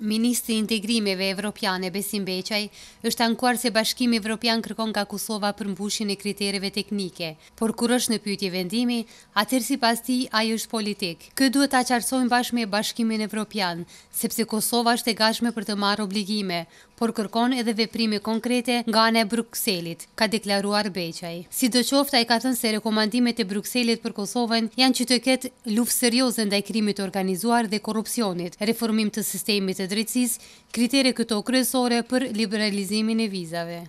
Ministri i Integrimeve Evropiane Besim Beçaj është ankuar se Bashkimi Evropian kërkon nga Kosova për mbushin e kritereve teknike, por kur është në pyetje vendimi, atëherë sipas tij ai është politik. Kë duhet ta qartësojmë bashkë me Bashkimin Evropian, sepse Kosova është e gatshme për të marrë obligime, por kërkon edhe veprime konkrete nga ana e Brukselit, ka deklaruar Beçaj. Sidoqoftë ai ka thënë se rekomandimet e Brukselit për Kosovën janë që të ketë luftë serioze ndaj krimit të organizuar dhe korrupsionit, reformim të sistemit drejtësisë, kritere këto okresore për liberalizimin e vizave.